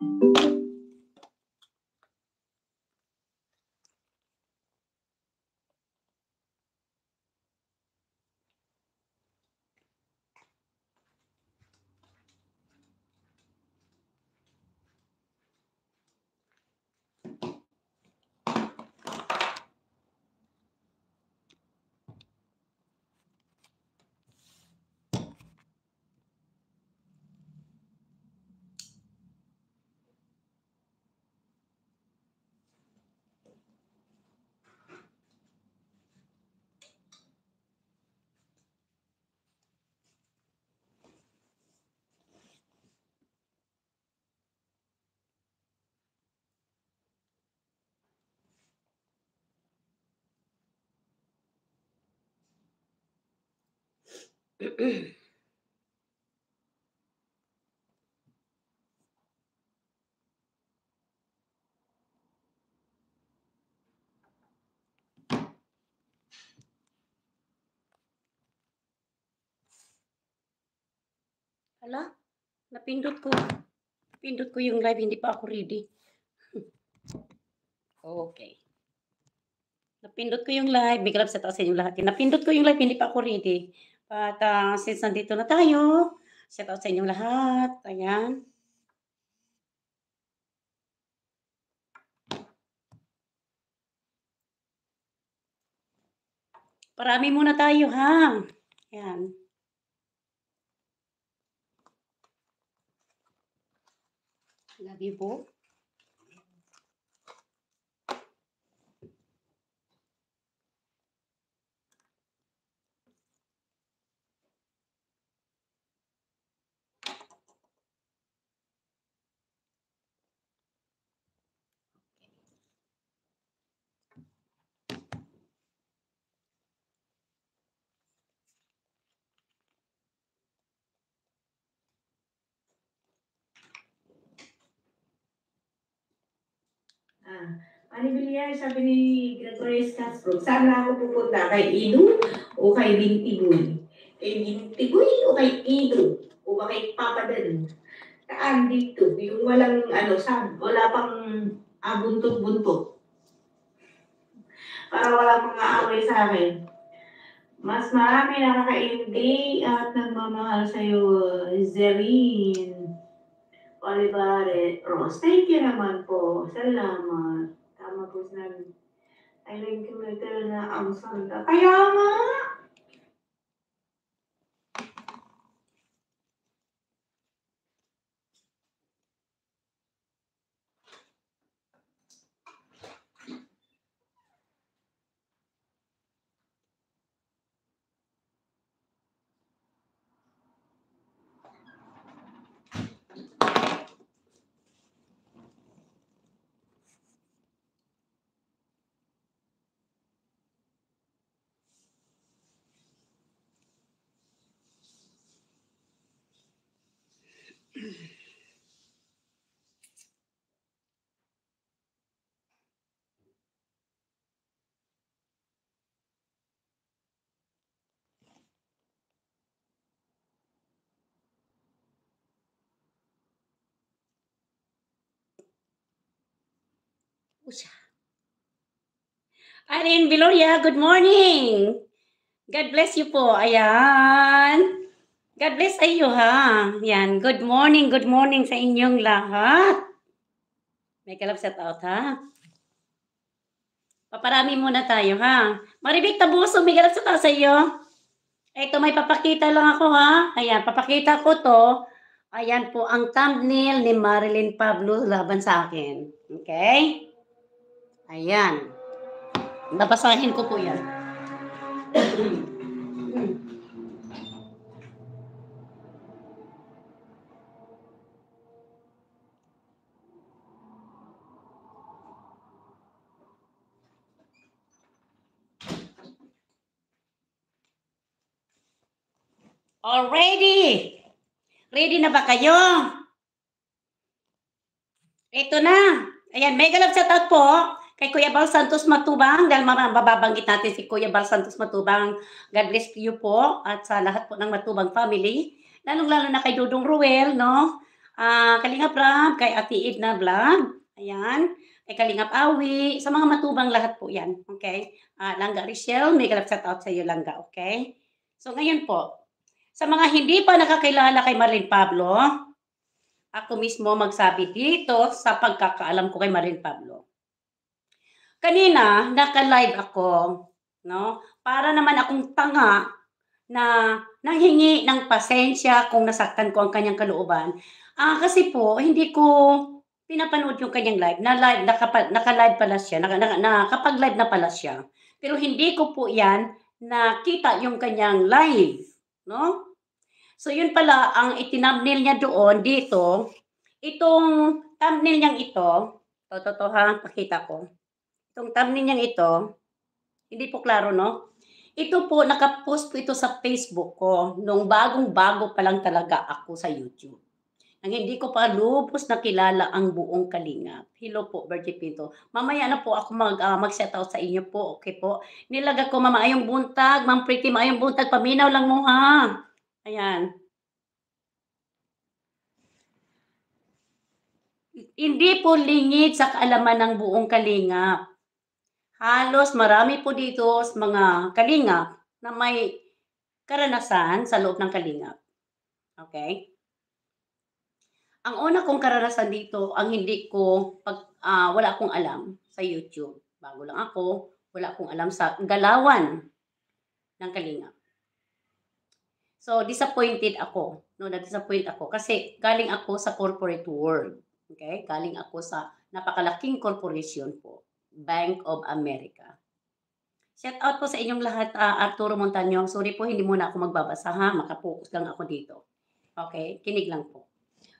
Thank you. Hala, napindot ko. Pindot ko yung live, hindi pa ako ready. okay. Napindot ko yung live. Big love sa taas sa inyong lahat. Napindot ko yung live, hindi pa ako ready. At uh, since nandito na tayo, shout out sa inyong lahat. Ayan. Parami muna tayo, ha? Ayan. Love you po. Panibilya, sabi ni Gregory Scatsbrook, saan na ako pupunta? Kay Ido o kay Bintigoy? Kay Bintigoy o kay Ido? O ba kay Papadan? Saan dito? Yung walang, ano, sab, wala pang abuntot ah, buntot Para wala mga away sa akin. Mas marami nakakaindi at nagmamahal sa'yo, Zeline. Olivare Rose. Thank you naman po. Salamat. Tama po sinabi. Ay, lang kumita na ang sanda. Kaya nga! Irene Viloria, good morning. God bless you po. Ayan. God bless sa ha. Yan, good morning, good morning sa inyong lahat. May kalab set out ha. Paparami muna tayo ha. Maribik Tabuso, may kalab set out sa iyo. Ito may papakita lang ako ha. Ayan, papakita ko to. Ayan po ang thumbnail ni Marilyn Pablo laban sa akin. Okay? Ayan. Nabasahin ko po yan. Already! Ready na ba kayo? Ito na. Ayan, mega love shoutout po oh. kay Kuya Bal Santos Matubang dahil mababanggit natin si Kuya Bal Santos Matubang. God bless you po at sa lahat po ng Matubang family. lalo lalo na kay Dudong Ruel, no? Uh, Kalingap Rab, kay Ate Eve na vlog. Ayan. Kay Kalingap Awi. Sa mga matubang lahat po yan. Okay? Uh, Langga Richelle, mega love shoutout sa iyo, Langga. Okay? So ngayon po, sa mga hindi pa nakakilala kay Marilyn Pablo, ako mismo magsabi dito sa pagkakaalam ko kay Marilyn Pablo. Kanina, naka-live ako, no? Para naman akong tanga na nanghingi ng pasensya kung nasaktan ko ang kanyang kalooban. Ah, kasi po, hindi ko pinapanood yung kanyang live. Na live, naka-live pala siya. naka, nakapag-live na pala siya. Pero hindi ko po yan nakita yung kanyang live. No? So yun pala ang itinumbnail niya doon dito. Itong thumbnail niyang ito, totoo to, to ha, pakita ko. Itong thumbnail niyang ito, hindi po klaro no? Ito po, nakapost po ito sa Facebook ko nung bagong-bago pa lang talaga ako sa YouTube. Nang hindi ko pa lubos na kilala ang buong kalinga. Hello po, Bertie Pinto. Mamaya na po ako mag, uh, mag-set out sa inyo po. Okay po? Nilaga ko, mama, ayong buntag. Ma'am Pretty, maayong buntag. Paminaw lang mo ha. Ayan. Hindi po lingid sa kaalaman ng buong kalingap. Halos marami po dito mga kalingap na may karanasan sa loob ng kalingap. Okay? Ang una kong karanasan dito, ang hindi ko, pag, uh, wala akong alam sa YouTube. Bago lang ako, wala akong alam sa galawan ng kalingap. So, disappointed ako. No, na-disappoint ako. Kasi galing ako sa corporate world. Okay? Galing ako sa napakalaking corporation po. Bank of America. Shout out po sa inyong lahat, uh, Arturo Montaño. Sorry po, hindi muna ako magbabasa ha. Makapokus lang ako dito. Okay? Kinig lang po.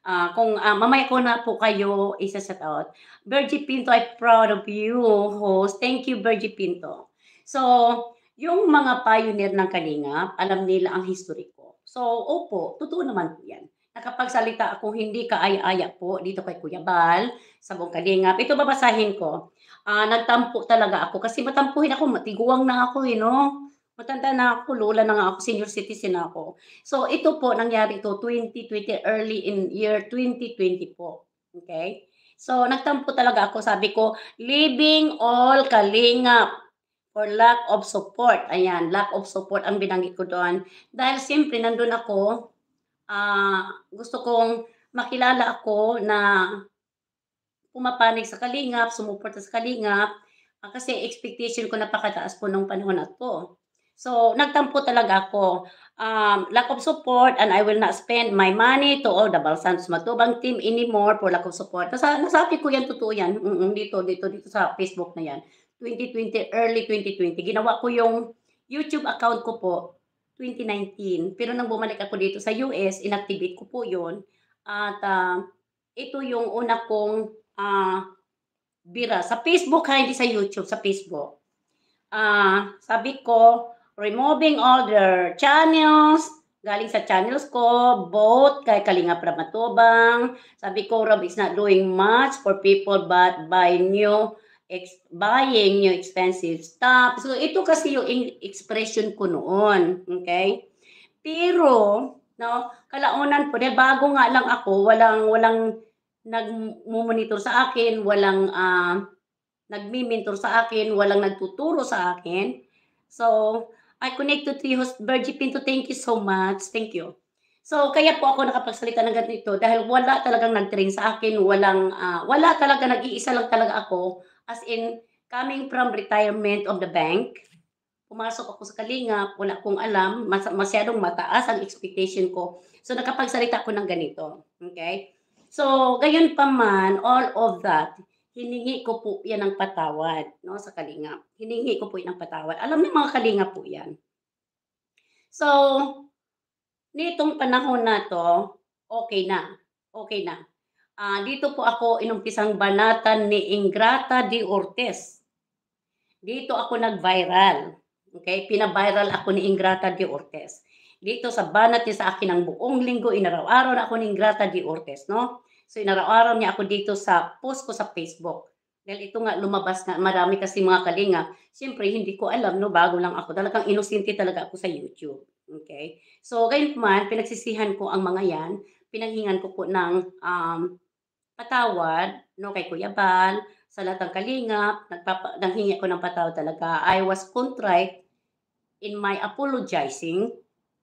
Uh, kung uh, mamaya ko na po kayo isa-shout out. Virgie Pinto, I'm proud of you, host. Thank you, Virgie Pinto. So, yung mga pioneer ng Kalinga, alam nila ang history So, opo, totoo naman po yan. Nakapagsalita ako hindi kaaya-aya po dito kay Kuya Bal sa buong kalingap. Ito babasahin ko. Uh, nagtampo talaga ako kasi matampuhin ako, matiguang na ako eh, no? Matanda na ako, lola na nga ako, senior citizen ako. So, ito po, nangyari ito 2020, early in year 2020 po. Okay? So, nagtampo talaga ako. Sabi ko, living all kalingap or lack of support. Ayan, lack of support ang binanggit ko doon. Dahil siyempre, nandun ako, uh, gusto kong makilala ako na pumapanig sa kalingap, sumuporta sa kalingap, uh, kasi expectation ko napakataas po nung panahon na to. So, nagtampo talaga ako. Um, lack of support and I will not spend my money to all the Balsantos Matubang team anymore for lack of support. Nasa, nasabi ko yan, totoo yan. Mm-mm, dito, dito, dito sa Facebook na yan. 2020, early 2020. Ginawa ko yung YouTube account ko po 2019. Pero nang bumalik ako dito sa US, inactivate ko po yon At uh, ito yung una kong uh, bira. Sa Facebook ha, hindi sa YouTube, sa Facebook. Uh, sabi ko, removing all their channels, galing sa channels ko, both kay Kalinga Pramatubang. Sabi ko, Rob is not doing much for people but by new ex- buying yung expensive stuff. So, ito kasi yung expression ko noon. Okay? Pero, no, kalaunan po, dahil bago nga lang ako, walang, walang nagmumonitor sa akin, walang uh, ah, nagmimentor sa akin, walang nagtuturo sa akin. So, I connect to three host Virgie Pinto. Thank you so much. Thank you. So, kaya po ako nakapagsalita ng ganito dahil wala talagang nag-train sa akin, walang, uh, wala talaga, nag-iisa lang talaga ako As in, coming from retirement of the bank, pumasok ako sa Kalinga, wala akong alam, mas masyadong mataas ang expectation ko. So, nakapagsalita ko ng ganito. Okay? So, gayon pa man, all of that, hiningi ko po yan ng patawad no, sa Kalinga. Hiningi ko po yan ng patawad. Alam niyo mga Kalinga po yan. So, nitong panahon na to, okay na. Okay na. Uh, dito po ako inumpisang banatan ni Ingrata de Ortiz. Dito ako nag-viral. Okay? Pina-viral ako ni Ingrata de Ortiz. Dito sa banat niya sa akin ang buong linggo, inaraw-araw na ako ni Ingrata de Ortiz, no? So inaraw-araw niya ako dito sa post ko sa Facebook. Dahil ito nga lumabas na marami kasi mga kalinga. Siyempre, hindi ko alam, no? Bago lang ako. Talagang inosente talaga ako sa YouTube. Okay? So, gayon man, pinagsisihan ko ang mga yan. Pinaghingan ko po ng um, patawad no kay Kuya Bal sa lahat ng kalingap, nagpapa, nanghingi ko ng patawad talaga. I was contrite in my apologizing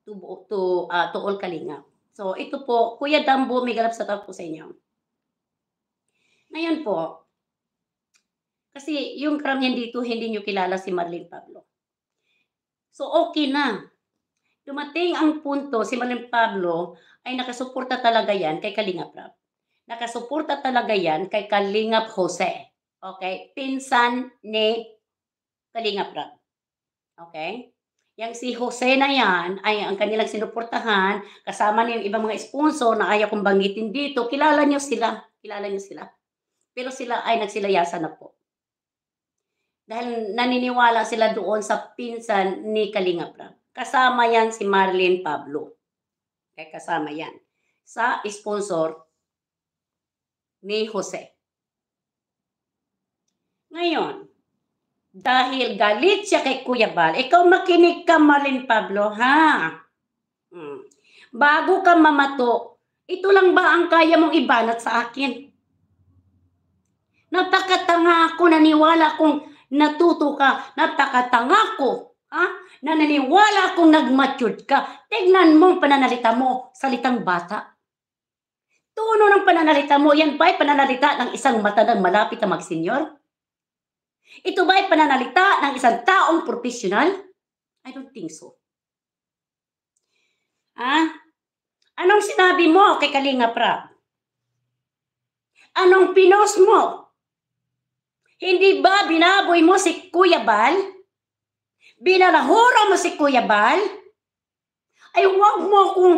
to to uh, to all kalingap. So ito po, Kuya Dambo, may galap sa tao sa inyo. Ngayon po, kasi yung karamihan dito, hindi nyo kilala si Marlene Pablo. So okay na. Dumating ang punto, si Marlene Pablo ay nakasuporta talaga yan kay Kalinga Prab. Nakasuporta talaga yan kay Kalingap Jose. Okay? Pinsan ni Kalingap Rob. Okay? Yang si Jose na yan ay ang kanilang sinuportahan kasama niya yung ibang mga sponsor na ayaw kong banggitin dito. Kilala niyo sila. Kilala niyo sila. Pero sila ay nagsilayasan na po. Dahil naniniwala sila doon sa pinsan ni Kalingap Rob. Kasama yan si Marlene Pablo. Okay, kasama yan. Sa sponsor ni Jose. Ngayon, dahil galit siya kay Kuya Bal, ikaw makinig ka malin Pablo, ha? Hmm. Bago ka mamato, ito lang ba ang kaya mong ibanat sa akin? Napakatanga ako, naniwala kong natuto ka. Napakatanga ako, ha? Na naniwala kong nag ka. Tignan mo pananalita mo, salitang bata. Tono ng pananalita mo, yan ba'y pananalita ng isang matandang malapit na magsenyor? Ito ba'y pananalita ng isang taong profesional? I don't think so. Ah? Anong sinabi mo kay Kalinga Prab? Anong pinos mo? Hindi ba binaboy mo si Kuya Bal? Binalahura mo si Kuya Bal? Ay huwag mo akong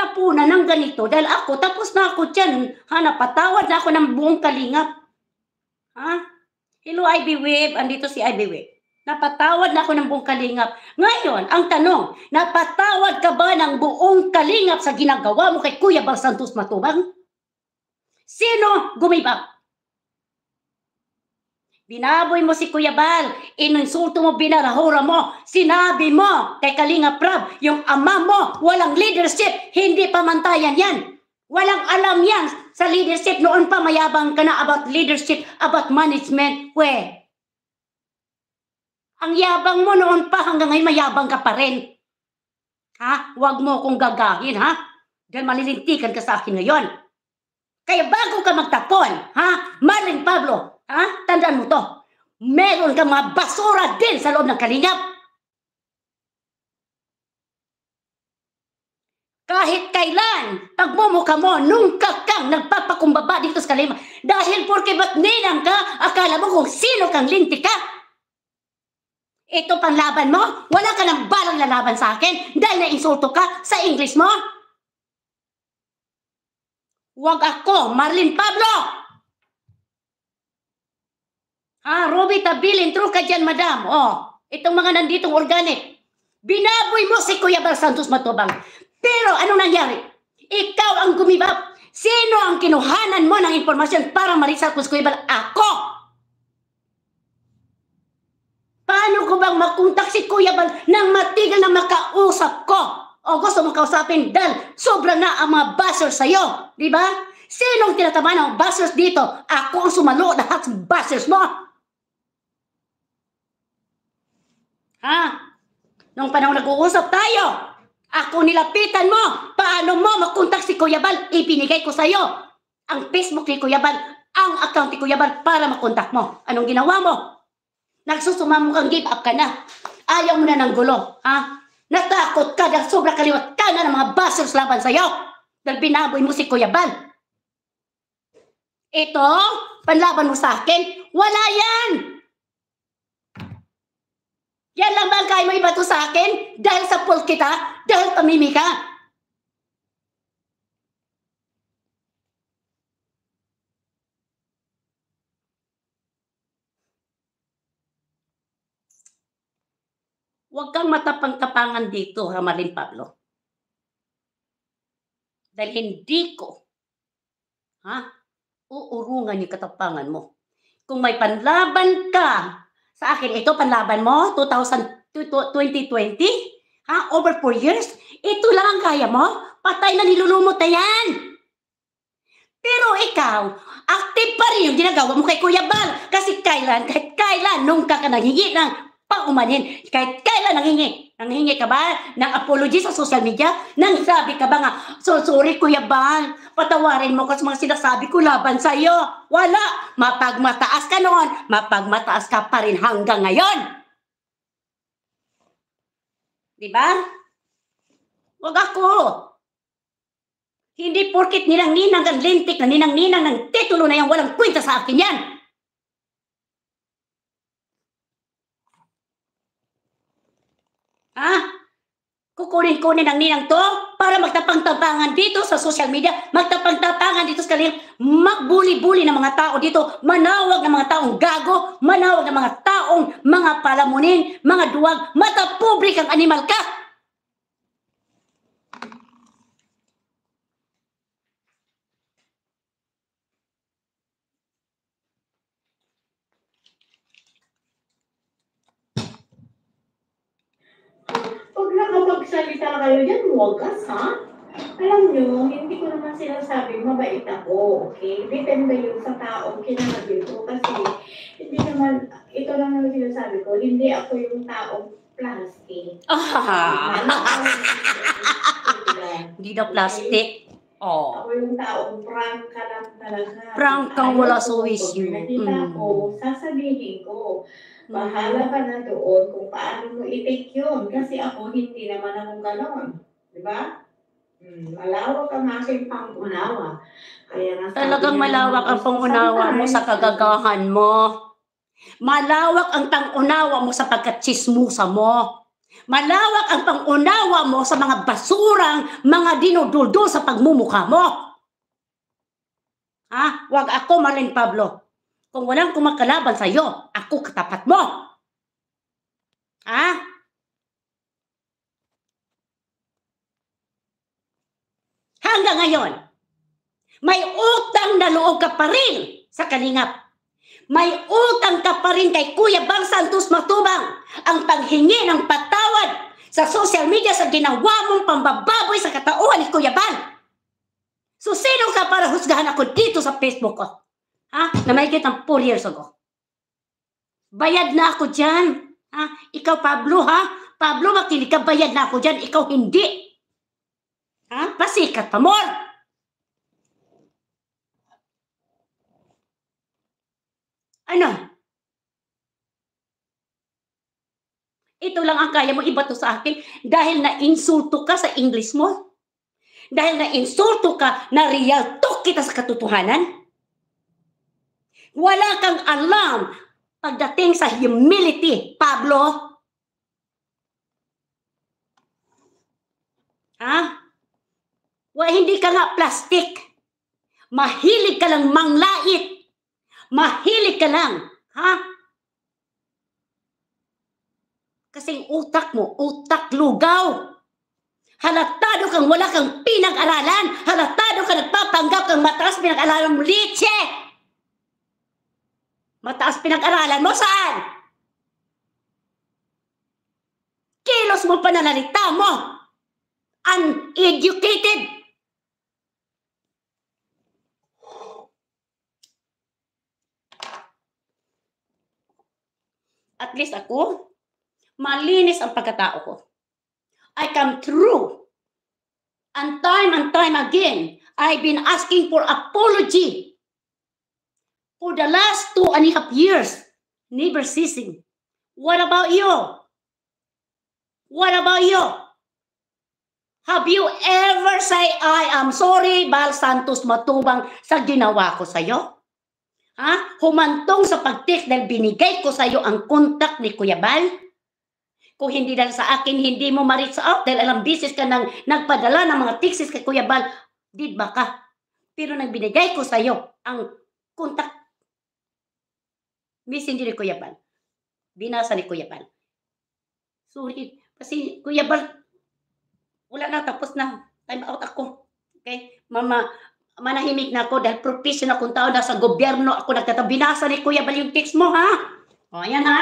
tapunan ng ganito dahil ako, tapos na ako dyan. Ha, napatawad na ako ng buong kalingap. Ha? Hello, IB Wave. Andito si IB Wave. Napatawad na ako ng buong kalingap. Ngayon, ang tanong, napatawad ka ba ng buong kalingap sa ginagawa mo kay Kuya Bal Santos Matubang? Sino gumibang? Binaboy mo si Kuya Bal, ininsulto mo, binarahura mo, sinabi mo kay Kalinga Prab, yung ama mo, walang leadership, hindi pamantayan yan. Walang alam yan sa leadership. Noon pa mayabang ka na about leadership, about management. We. Ang yabang mo noon pa hanggang ngayon mayabang ka pa rin. Ha? Huwag mo kong gagahin, ha? Dahil malilintikan ka sa akin ngayon. Kaya bago ka magtapon, ha? Maring Pablo, Ha? Tandaan mo to. Meron kang mga basura din sa loob ng kalingap. Kahit kailan, pagmumukha mo, nungka kang nagpapakumbaba dito sa kalima. Dahil porke ba't ninang ka, akala mo kung sino kang linti ka. Ito pang laban mo, wala ka ng balang lalaban sa akin dahil na-insulto ka sa English mo. Huwag ako, Marlene Pablo! Ah, Ruby Tabilin, true ka dyan, madam. Oh, itong mga nanditong organic. Binaboy mo si Kuya Bal Santos Matubang. Pero ano nangyari? Ikaw ang gumibap. Sino ang kinuhanan mo ng impormasyon para marisal ko si Kuya Bal? Ako! Paano ko bang makuntak si Kuya Bal nang matigal na makausap ko? o gusto mong kausapin dahil sobra na ang mga bashers sa'yo. Di ba? Sinong tinatamaan ang bashers dito? Ako ang sumalo lahat sa bashers mo. Ha? Nung panahon nag-uusap tayo, ako nilapitan mo, paano mo makontak si Kuya Bal? Ibinigay ko sa'yo ang Facebook ni Kuya Bal, ang account ni Kuya Bal para makontak mo. Anong ginawa mo? Nagsusumamo kang give up ka na. Ayaw mo na ng gulo, ha? Natakot ka dahil sobra kaliwat ka na ng mga basers laban sa'yo dahil binaboy mo si Kuya Bal. Ito, panlaban mo sa akin, wala yan! Yan lang ba ang kaya mo ibato sa akin? Dahil sa pool kita? Dahil pamimi ka? Huwag kang matapang-tapangan dito, Hamalin Pablo. Dahil hindi ko ha, uurungan yung katapangan mo. Kung may panlaban ka sa akin, ito panlaban mo, 2020? Ha? Over 4 years? Ito lang ang kaya mo? Patay na nilulumot na yan! Pero ikaw, active pa rin yung ginagawa mo kay Kuya Bal. Kasi kailan, kahit kailan, nung ka ka nanghingi ng paumanin, kahit kailan nanghingi, ang hingi ka ba ng apology sa social media? Nang sabi ka ba nga, so sorry Kuya Bang, patawarin mo ko sa mga sinasabi ko laban sa iyo. Wala, mapagmataas ka noon, mapagmataas ka pa rin hanggang ngayon. 'Di ba? Wag ako. Hindi porkit nilang ninang ang lintik na ninang-ninang ng titulo na yan, walang kwenta sa akin yan. kukunin-kunin ang ninang to para magtapang-tapangan dito sa social media, magtapang-tapangan dito sa kanilang magbuli-buli ng mga tao dito, manawag ng mga taong gago, manawag ng mga taong mga palamunin, mga duwag, matapublik ang animal ka, pag nakapagsalita kayo yan, wagas ha? Alam nyo, hindi ko naman sila sinasabing mabait ako, okay? Depende yun sa taong kinamagin ko kasi hindi naman, ito lang naman sinasabi ko, hindi ako yung taong plastic. Ah! Hindi daw plastic. Oo. Ako yung taong prank ka lang talaga. Prank kang wala sa wish mo. Nakita mm. ko, sasabihin ko, mm. bahala ka na doon kung paano mo i-take yun. Kasi ako, hindi naman ako ganon. Di ba? Hmm, malawak ang aking pangunawa. Kaya nga Talagang malawak ang pangunawa mo sa kagagahan mo. Malawak ang tangunawa mo sa pagkatsismusa mo. Malawak ang pangunawa mo sa mga basurang mga dinuduldol sa pagmumukha mo. Ha? Huwag ako, Marlene Pablo. Kung walang kumakalaban sa iyo, ako katapat mo. Ha? Hanggang ngayon, may utang na loob ka pa rin sa kalingap may utang ka pa rin kay Kuya Bang Santos Matubang ang paghingi ng patawad sa social media sa ginawa mong pambababoy sa katauhan ni Kuya Bang. So sino ka para husgahan ako dito sa Facebook ko? Ha? Na may kitang 4 years ago. Bayad na ako dyan. Ha? Ikaw Pablo ha? Pablo makinig ka, bayad na ako dyan. Ikaw hindi. Ha? Pasikat pa more. Ano? Ito lang ang kaya mo ibato sa akin dahil na-insulto ka sa English mo? Dahil na-insulto ka, na real talk kita sa katotohanan? Wala kang alam pagdating sa humility, Pablo. Ha? Wa, hindi ka nga plastic. Mahilig ka lang manglait. Mahilig ka lang. Ha? Kasing utak mo, utak lugaw. Halatado kang wala kang pinag-aralan. Halatado ka nagpapanggap kang mataas pinag-aralan mo. Liche! Mataas pinag-aralan mo saan? Kilos mo pa nalalita mo. Uneducated. at least ako, malinis ang pagkatao ko. I come through. And time and time again, I've been asking for apology for the last two and a half years, never ceasing. What about you? What about you? Have you ever say, I am sorry, Bal Santos Matubang, sa ginawa ko sa'yo? Ha? Humantong sa pag-text dahil binigay ko sa iyo ang contact ni Kuya Bal. Kung hindi dahil sa akin, hindi mo ma-reach out dahil alam business ka nang nagpadala ng mga texts kay Kuya Bal. Did ba ka? Pero nang binigay ko sa iyo ang contact messenger ni Kuya Bal. Binasa ni Kuya Bal. Sorry. Kasi Kuya Bal, wala na, tapos na. Time out ako. Okay? Mama, manahimik na ako dahil professional akong tao nasa gobyerno ako nagtatang. Binasa ni Kuya Bal yung text mo, ha? O, ayan, ha?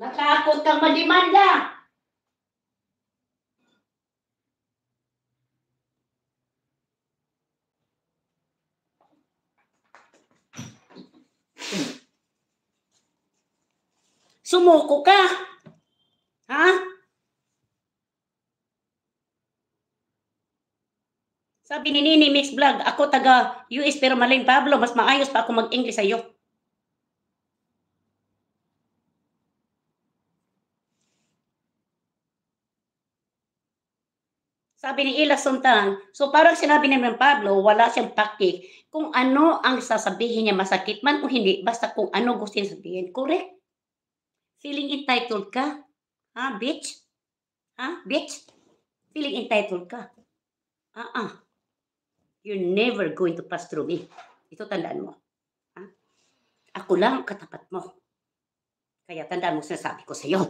Natakot kang madimanda. Sumuko ka. Ha? Sabi ni Nini Mix Vlog, ako taga US pero Marlene Pablo, mas maayos pa ako mag-English sa iyo. Sabi ni Ila Suntan, so parang sinabi ni Ma'am Pablo, wala siyang pakik kung ano ang sasabihin niya, masakit man o hindi, basta kung ano gusto niya sabihin. Correct? Feeling entitled ka? Ha, bitch? Ha, bitch? Feeling entitled ka? Ah, uh ah. -uh you're never going to pass through me. Ito tandaan mo. Ha? Ako lang ang katapat mo. Kaya tandaan mo sinasabi ko sa iyo.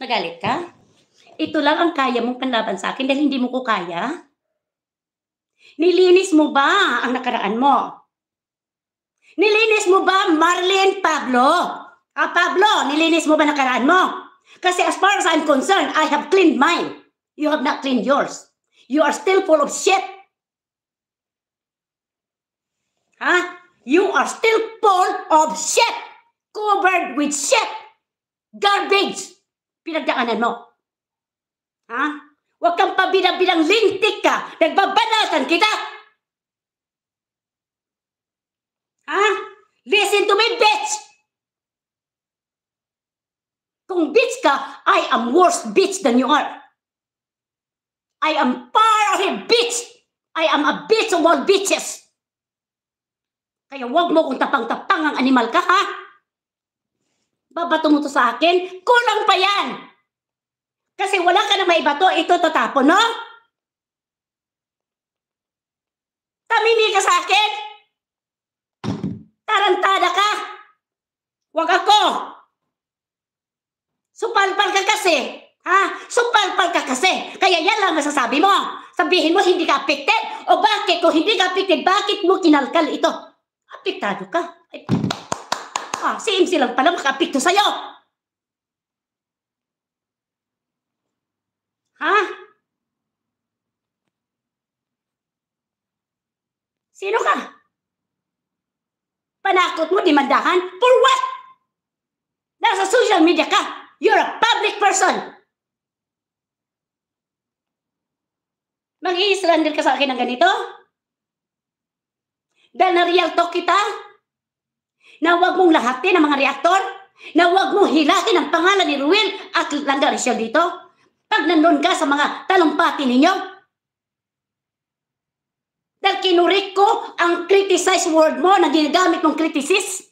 Nagalit ka? Ito lang ang kaya mong panlaban sa akin dahil hindi mo ko kaya. Nilinis mo ba ang nakaraan mo? Nilinis mo ba Marlene Pablo? Ah, Pablo, nilinis mo ba nakaraan mo? Kasi as far as I'm concerned, I have cleaned mine. You have not cleaned yours. You are still full of shit. Huh? You are still full of shit. Covered with shit. Garbage. Pinagdaanan mo. Ha? Huh? Huwag kang pabinang-binang lintik ka. Nagbabanasan kita. Ha? Huh? Listen to me, bitch! Kung bitch ka, I am worse bitch than you are. I am far ahead bitch. I am a bitch of all bitches. Kaya wag mo kung tapang-tapang ang animal ka, ha? Babato mo to sa akin? Kulang pa yan! Kasi wala ka na maibato, ito tatapon, no? Tamimi ka sa akin? Tarantada ka? Wag ako! Supalpal ka kasi. Ha? Supalpal ka kasi. Kaya yan lang masasabi mo. Sabihin mo hindi ka affected. O bakit? Kung hindi ka affected, bakit mo kinalkal ito? Apektado ka. Ay. Ah, si MC lang pala makaapekto sa'yo. Ha? Sino ka? Panakot mo, dimandahan? For what? Nasa social media ka. You're a public person. Mag-i-slander ka sa akin ng ganito? Dahil na real talk kita? Na huwag mong lahatin ang mga reaktor? Na huwag mong hilakin ang pangalan ni Ruel at Langarisyo dito? Pag nandun ka sa mga talumpati ninyo? Dahil kinurik ko ang criticize word mo na ginagamit mong criticism?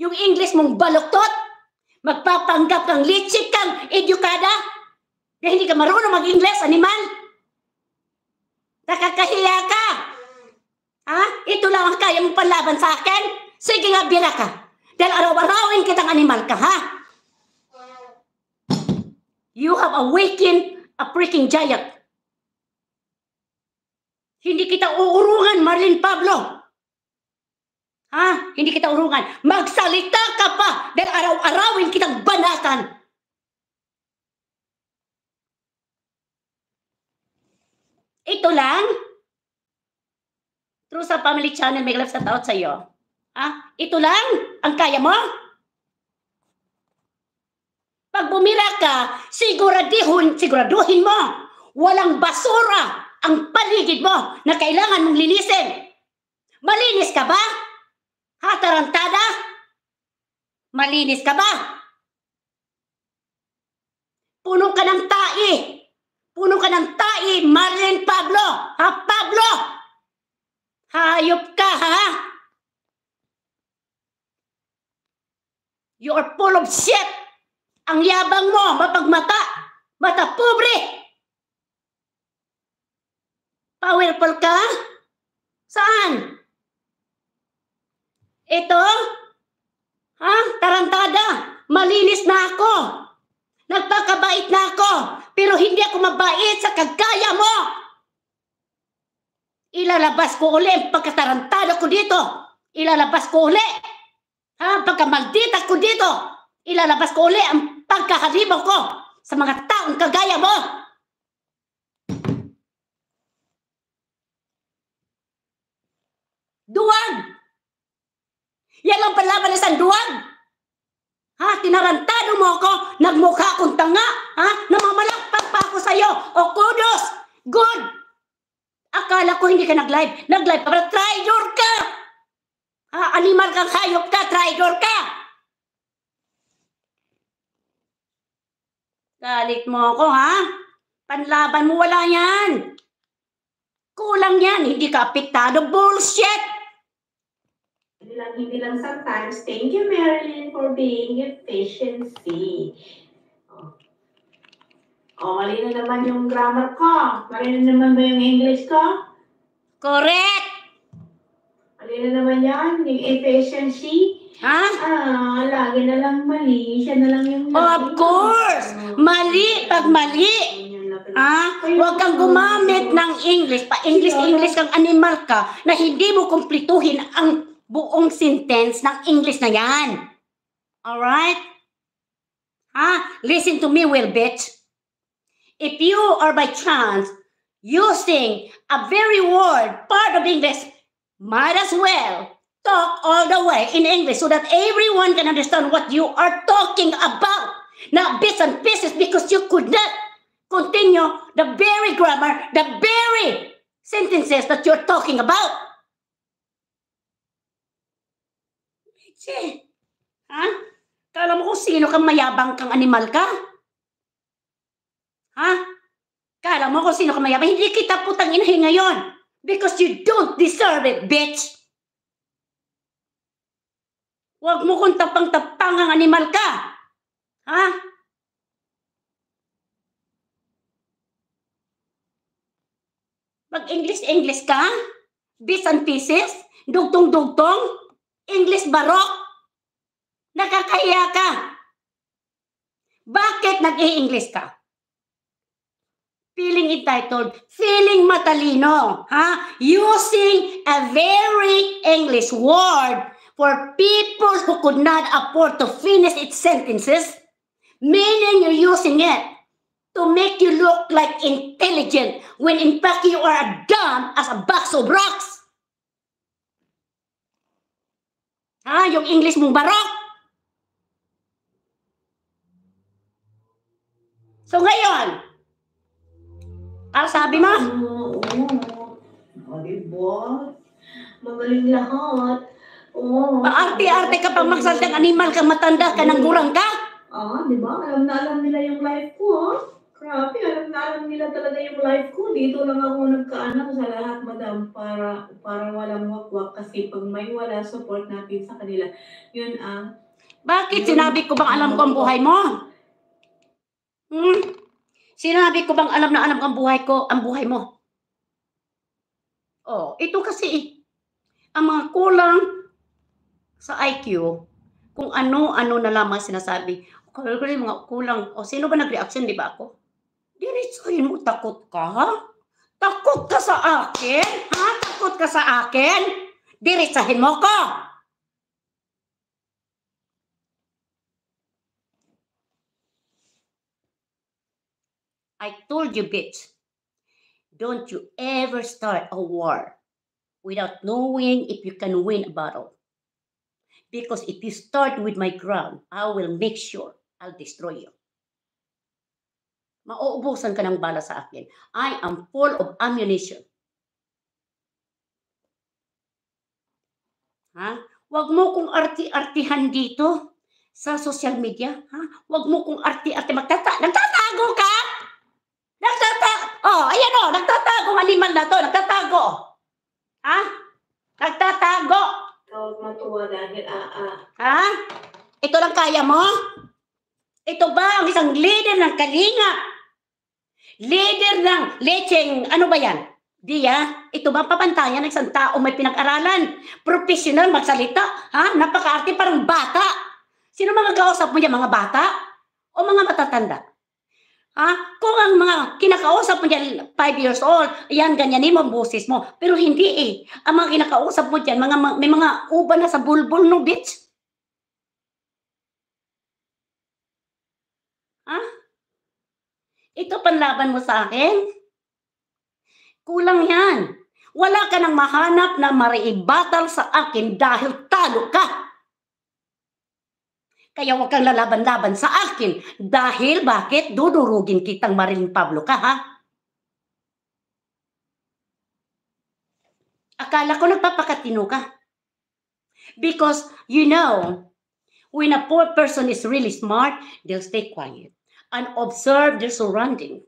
Yung English mong baluktot? Magpapanggap ng litsik kang edukada na hindi ka marunong mag-Ingles, animal. Nakakahiya ka. Ha? Ito lang ang kaya mong panlaban sa akin? Sige nga, bira ka. Dahil araw-arawin kitang animal ka, ha? You have awakened a freaking giant. Hindi kita uurungan, Marlene Pablo. Ha? Hindi kita urungan. Magsalita ka pa dahil araw-arawin kitang banatan. Ito lang? True sa Family Channel, may love sa taot sa'yo. Ha? Ito lang ang kaya mo? Pag bumira ka, siguradihon, siguraduhin mo, walang basura ang paligid mo na kailangan mong linisin. Malinis ka ba? Ha, tarantada? Malinis ka ba? Puno ka ng tai. Puno ka ng tai, Marlene Pablo. Ha, Pablo? Hayop ka, ha? You are full of shit. Ang yabang mo, mapagmata, mata pobre. Powerful ka? Saan? Ito? Ha? Tarantada! Malinis na ako! Nagpakabait na ako! Pero hindi ako mabait sa kagaya mo! Ilalabas ko uli ang pagkatarantado ko dito! Ilalabas ko uli! Ha? Ang pagkamaldita ko dito! Ilalabas ko uli ang pagkakalibaw ko sa mga taong kagaya mo! Duwag! Yan ang panlaban ni Sanduan. Ha? Tinarantado mo ako. Nagmukha akong tanga. Ha? Namamalakpak pa ako sa'yo. O kudos. Good. Akala ko hindi ka nag-live. Nag-live para traitor ka. Ha? Animal kang hayop ka. Traitor ka. Galit mo ako, ha? Panlaban mo, wala yan. Kulang yan. Hindi ka apektado. Bullshit! lang sometimes. Thank you, Marilyn, for being efficiency. O, oh. Oh, mali na naman yung grammar ko. Mali na naman ba yung English ko? Correct! Mali na naman yan, yung efficiency. Ha? Ah, lagi na lang mali. Siya na lang yung... Oh, of course! Mali! Pag mali! Ah, huwag kang gumamit ng English. Pa-English-English kang animal ka na hindi mo kumplituhin ang buong sentence ng English na yan. Alright? Ha? Listen to me, Bitch. If you are by chance using a very word, part of English, might as well talk all the way in English so that everyone can understand what you are talking about. Not bits and pieces because you could not continue the very grammar, the very sentences that you're talking about. Che, ha? Kala mo kung sino kang mayabang kang animal ka? Ha? Kala mo kung sino kang mayabang? Hindi kita putang inahin ngayon. Because you don't deserve it, bitch! Huwag mo kong tapang-tapang ang animal ka! Ha? Mag-English-English ka? Bits and pieces? Dugtong-dugtong? English barok. Nakakahiya ka. Bakit nag-i-English ka? Feeling entitled, feeling matalino, ha? Using a very English word for people who could not afford to finish its sentences, meaning you're using it to make you look like intelligent when in fact you are a dumb as a box of rocks. Ah, yung English mong barok! So ngayon, ang sabi mo? Oo, oo. diba? Magaling lahat. Oo. Paarte-arte ka pang magsaltang animal ka, matanda ka, ng kurang ka? Ah, di ba? Alam na alam nila yung life ko, ha? Grabe, alam na nila talaga yung life ko. Dito lang ako nagkaanak sa lahat, madam, para, para walang wakwak. Kasi pag may wala, support natin sa kanila. Yun ang... Ah. Bakit? Yun, sinabi ko bang alam ko ang buhay mo? Hmm? Sinabi ko bang alam na alam ko ang buhay ko, ang buhay mo? Oh, ito kasi eh. ang mga kulang sa IQ, kung ano-ano na lamang sinasabi. Kulang, mga kulang. O, oh, sino ba nag-reaction, di ba ako? Diretsuhin mo, takot ka, ha? Takot ka sa akin? Ha? Takot ka sa akin? Diretsahin mo ko! I told you, bitch. Don't you ever start a war without knowing if you can win a battle. Because if you start with my ground, I will make sure I'll destroy you. Mauubusan ka ng bala sa akin. I am full of ammunition. Ha? Huwag mo kong arti-artihan dito sa social media. Ha? Huwag mo kong arti-arti. Magtata nagtatago ka! Nagtatago! Oh, ayan oh, nagtatago ang animal na to. Nagtatago. Ha? Nagtatago. Huwag matuwa dahil aa. Ah, ah. Ha? Ito lang kaya mo? Ito ba ang isang leader ng kalingap Leader ng lecheng, ano ba yan? Diya, ito ba papantayan ng isang tao may pinag-aralan? Professional magsalita? Ha? Napakaarte parang bata. Sino mga kausap mo niya? Mga bata? O mga matatanda? Ha? Kung ang mga kinakausap mo dyan, 5 years old, yan, ganyan mo ang boses mo. Pero hindi eh. Ang mga kinakausap mo dyan, mga, may mga uban na sa bulbul, no, bitch? Ha? Ito panlaban mo sa akin? Kulang yan. Wala ka nang mahanap na mariibatal sa akin dahil talo ka. Kaya huwag kang lalaban-laban sa akin dahil bakit dudurugin kitang Marilyn Pablo ka, ha? Akala ko nagpapakatino ka. Because, you know, when a poor person is really smart, they'll stay quiet. and observe their surrounding.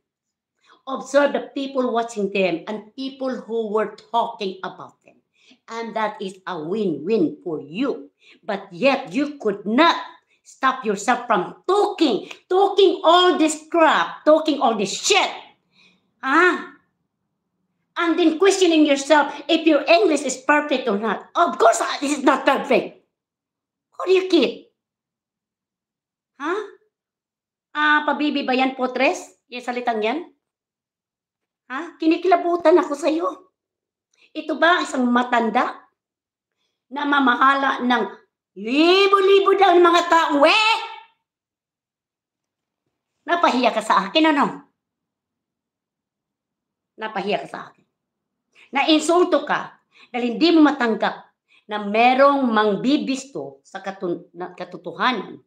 Observe the people watching them and people who were talking about them. And that is a win win for you. But yet, you could not stop yourself from talking, talking all this crap, talking all this shit. huh? and then questioning yourself if your English is perfect or not. Of course, this is not perfect. Who do you kid? Huh? Ah, pabibi ba yan, potres? Yung salitang yan? Ha? Kinikilabutan ako sa iyo. Ito ba isang matanda na mamahala ng libo-libo ng mga tao? Eh! Napahiya ka sa akin, ano? Napahiya ka sa akin. Na-insulto ka dahil hindi mo matanggap na merong mangbibisto sa katun- katotohanan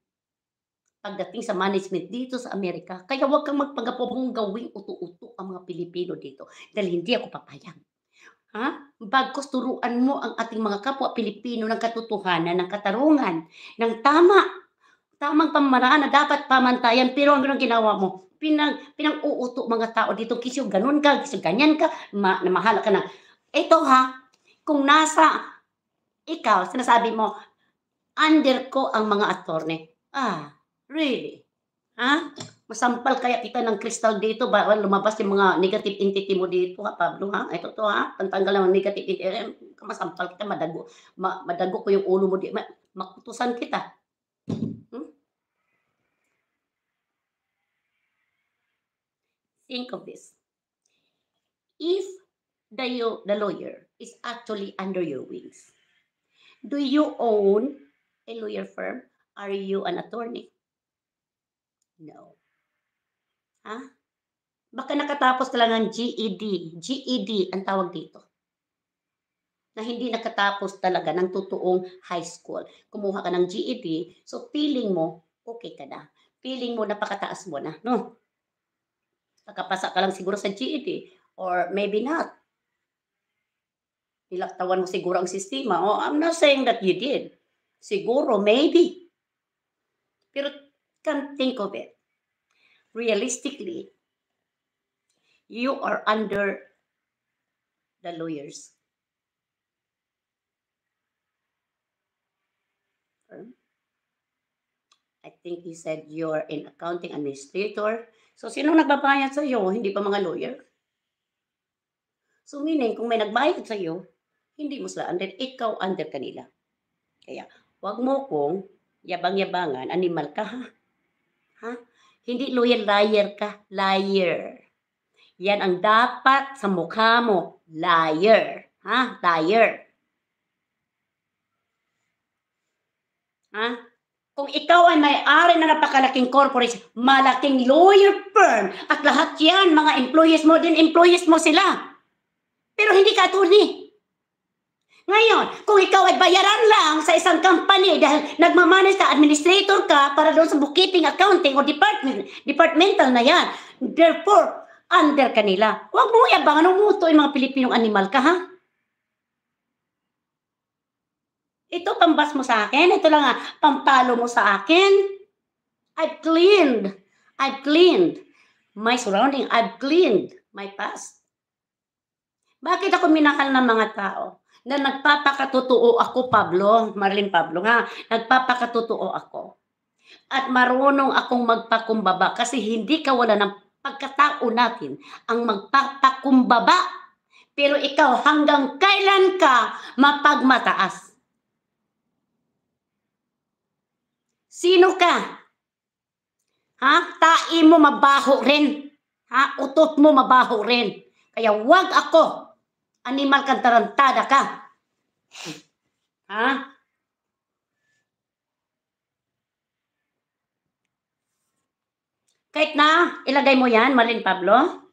pagdating sa management dito sa Amerika. Kaya huwag kang magpagapo mong gawing utu-uto ang mga Pilipino dito dahil hindi ako papayag. Ha? Bagkos turuan mo ang ating mga kapwa Pilipino ng katotohanan, ng katarungan, ng tama, tamang pamaraan na dapat pamantayan. Pero ang ganun ginawa mo, pinang, pinang uuto mga tao dito, kisyo ganun ka, kisyo ganyan ka, ma, namahala ka na. Ito ha, kung nasa ikaw, sinasabi mo, under ko ang mga attorney. Ah, Really? Ha? Masampal kaya kita ng crystal dito, bawal lumabas yung mga negative entity mo dito, ha, Pablo, ha? Ito to, ha? Pantanggal ng negative entity. Eh, masampal kita, madago. Ma madago ko yung ulo mo dito. makutusan kita. Hmm? Think of this. If the, the lawyer is actually under your wings, do you own a lawyer firm? Are you an attorney? No. Ha? Baka nakatapos ka lang ng GED. GED ang tawag dito. Na hindi nakatapos talaga ng totoong high school. Kumuha ka ng GED, so feeling mo, okay ka na. Feeling mo, napakataas mo na, no? Nakapasa ka lang siguro sa GED or maybe not. Nilaktawan mo siguro ang sistema. Oh, I'm not saying that you did. Siguro, maybe. Pero can think of it. Realistically, you are under the lawyers. I think he said you're in accounting administrator. So, sino nagbabayad sa iyo? Hindi pa mga lawyer. So, meaning, kung may nagbayad sa iyo, hindi mo sila under, ikaw under kanila. Kaya, wag mo kong yabang-yabangan, animal ka ha. Ha? Hindi lawyer, liar ka, liar. Yan ang dapat sa mukha mo, liar. Ha? Liar. Ha? Kung ikaw ay may-ari na napakalaking corporation, malaking lawyer firm, at lahat yan, mga employees mo din, employees mo sila. Pero hindi ka attorney. Ngayon, kung ikaw ay bayaran lang sa isang company dahil nagmamanage ka, administrator ka para doon sa bookkeeping, accounting, o department, departmental na yan. Therefore, under kanila. Huwag mo iabangan, umuto yung mga Pilipinong animal ka, ha? Ito, pambas mo sa akin. Ito lang, ha? Ah, pampalo mo sa akin. I've cleaned. I've cleaned my surrounding. I've cleaned my past. Bakit ako minakal ng mga tao? na nagpapakatotoo ako, Pablo, Marlene Pablo nga, nagpapakatotoo ako. At marunong akong magpakumbaba kasi hindi kawala ng pagkatao natin ang magpapakumbaba pero ikaw hanggang kailan ka mapagmataas? Sino ka? Ha? Tai mo mabaho rin. Ha? Utot mo mabaho rin. Kaya wag ako Animal kang tarantada ka. Ha? Kahit na, ilagay mo yan, Marlene Pablo.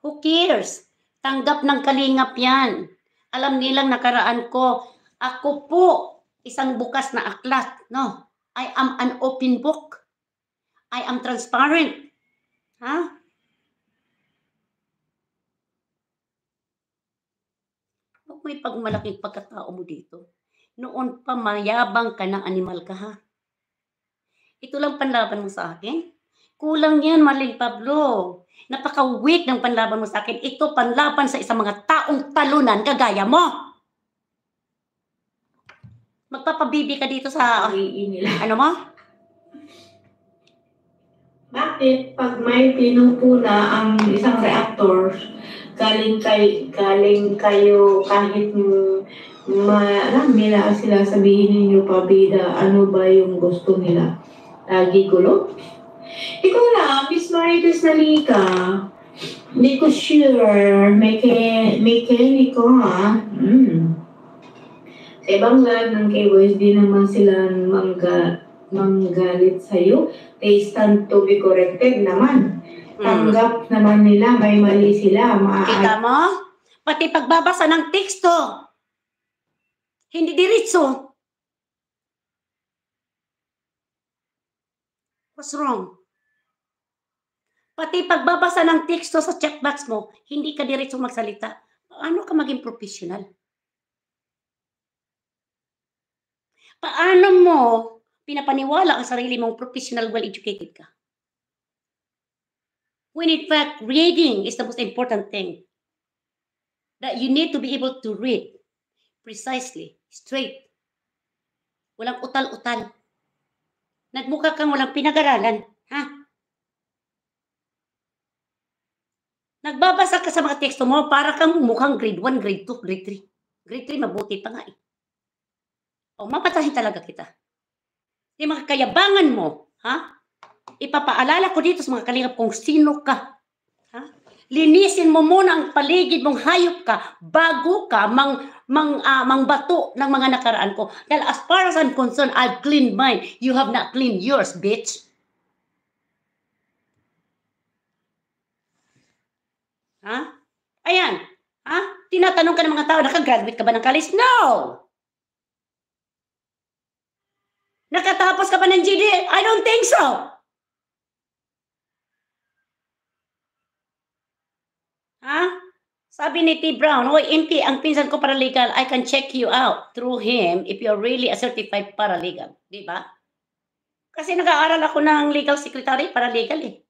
Who cares? Tanggap ng kalingap yan. Alam nilang nakaraan ko, ako po, isang bukas na aklat, no? I am an open book. I am transparent. Ha? Huh? ako'y pagmalaking pagkatao mo dito. Noon pa mayabang ka ng animal ka ha. Ito lang panlaban mo sa akin. Kulang yan, maling Pablo. Napaka-weak ng panlaban mo sa akin. Ito panlaban sa isang mga taong talunan kagaya mo. Magpapabibi ka dito sa... Ano mo? Bakit pag may pinupula ang isang reactor, galing kay galing kayo kahit marami na sila sabihin ninyo pabida ano ba yung gusto nila lagi gulo ikaw na Miss Marites Nalika hindi ko sure may, ke, may kelly ko ha mm. sa ibang lahat ng K-Boys di naman sila mangga manggalit sa'yo they stand to be corrected naman tanggap naman nila may mali sila. Maa- Kita mo? Pati pagbabasa ng teksto, hindi diritso. What's wrong? Pati pagbabasa ng teksto sa checkbox mo, hindi ka diretso magsalita. Paano ka maging professional? Paano mo pinapaniwala ang sarili mong professional, well-educated ka? when in fact reading is the most important thing that you need to be able to read precisely, straight. Walang utal-utal. Nagmukha kang walang pinag-aralan, ha? Nagbabasa ka sa mga teksto mo para kang mukhang grade 1, grade 2, grade 3. Grade 3 mabuti pa nga eh. O mapatahin talaga kita. Yung mga kayabangan mo, ha? ipapaalala ko dito sa mga kalingap kung sino ka. Ha? Linisin mo muna ang paligid mong hayop ka bago ka mang, mang, uh, mang bato ng mga nakaraan ko. Dahil as far as I'm concerned, I've cleaned mine. You have not cleaned yours, bitch. Ha? Ayan. Ha? Tinatanong ka ng mga tao, nakagraduate ka ba ng college? No! Nakatapos ka ba ng GD? I don't think so. Ha? Sabi ni T. Brown, Hoy, MP, ang pinsan ko paralegal, I can check you out through him if you're really a certified paralegal. Di ba? Kasi nag-aaral ako ng legal secretary, paralegal eh.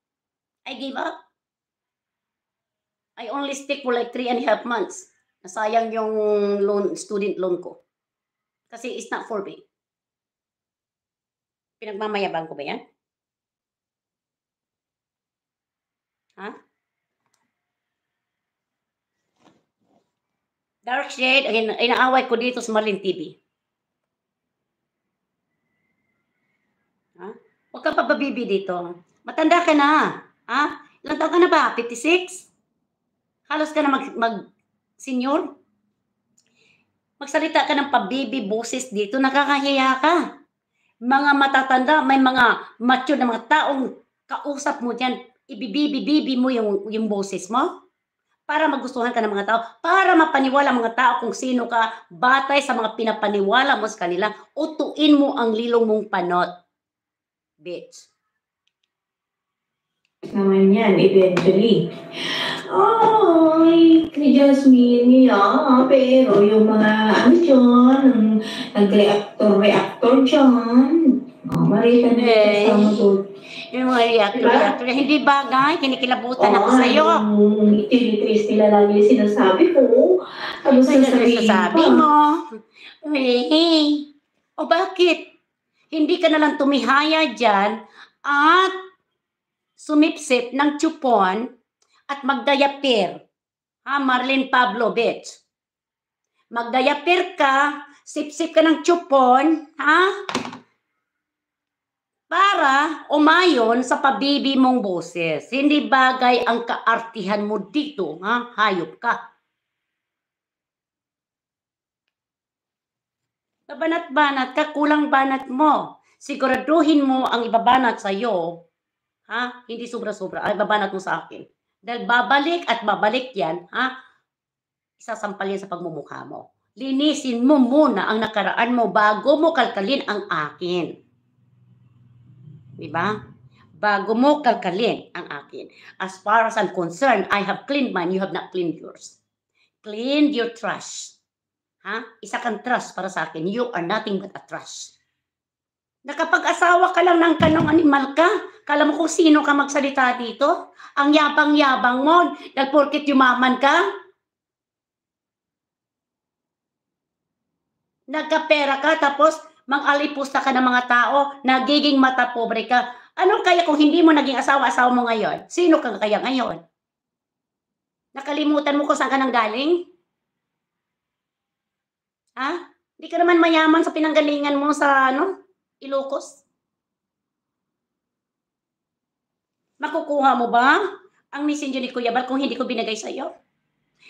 I gave up. I only stick for like three and a half months. Nasayang yung loan, student loan ko. Kasi it's not for me. Pinagmamayabang ko ba yan? Ha? Huh? Dark shade, in, inaaway ko dito sa Marlin TV. Ha? Huwag kang pababibi dito. Matanda ka na. Ha? Ilang taon ka na ba? 56? Halos ka na mag, mag senior? Magsalita ka ng pabibi boses dito, nakakahiya ka. Mga matatanda, may mga mature na mga taong kausap mo dyan, ibibibibibi mo yung, yung boses mo para magustuhan ka ng mga tao, para mapaniwala mga tao kung sino ka batay sa mga pinapaniwala mo sa kanila, utuin mo ang lilong mong panot. Bitch. Naman yan, eventually. Oh, kay Jasmine, yeah, pero yung mga ano dyan, nag-reactor-reactor dyan, oh, marita na hey. sa mga yung mga reactor-reactor. Diba? Hindi bagay, kinikilabutan oh, ako iyo. Tinitris nila lagi yung sinasabi ko. Tapos ano sasabihin sasabi mo. Hey, hey. O bakit? Hindi ka nalang tumihaya dyan at sumipsip ng chupon at magdayapir. Ha, Marlene Pablo, Pavlovich? Magdayapir ka, sipsip ka ng chupon, ha? para umayon sa pabibi mong boses. Hindi bagay ang kaartihan mo dito, ha? Hayop ka. Kabanat-banat ka, kulang banat mo. Siguraduhin mo ang ibabanat sa iyo, ha? Hindi sobra-sobra, ay babanat mo sa akin. Dahil babalik at babalik yan, ha? Isasampalin sa pagmumukha mo. Linisin mo muna ang nakaraan mo bago mo kalkalin ang akin. Diba? Bago mo kalkalin ang akin. As far as I'm concerned, I have cleaned mine, you have not cleaned yours. Clean your trash. Ha? Isa kang trash para sa akin. You are nothing but a trash. Nakapag-asawa ka lang ng kanong animal ka, kala mo kung sino ka magsalita dito? Ang yabang-yabang mo, dahil porkit yumaman ka? Nagkapera ka, tapos mangalipusta ka ng mga tao, nagiging mata pobre ka. Anong kaya kung hindi mo naging asawa-asawa mo ngayon? Sino ka kaya ngayon? Nakalimutan mo kung saan ka nang galing? Ha? Hindi ka naman mayaman sa pinanggalingan mo sa ano, Ilocos. Makukuha mo ba ang messenger ni Kuya Bal kung hindi ko binigay sa iyo?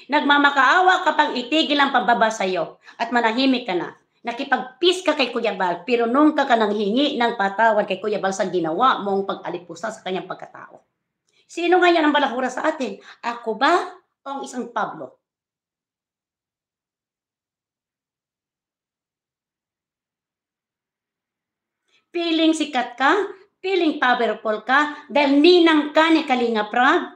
Nagmamakaawa pang itigil ang pambaba sa iyo at manahimik ka na. Nakipag-peace ka kay Kuya Bal, pero nung ka ka hingi ng patawad kay Kuya Bal sa ginawa mong pag-alipusta sa kanyang pagkatao. Sino nga ang balahura sa atin? Ako ba o ang isang Pablo? Piling sikat ka, feeling powerful ka dahil ninang ka ni Kalinga Prab?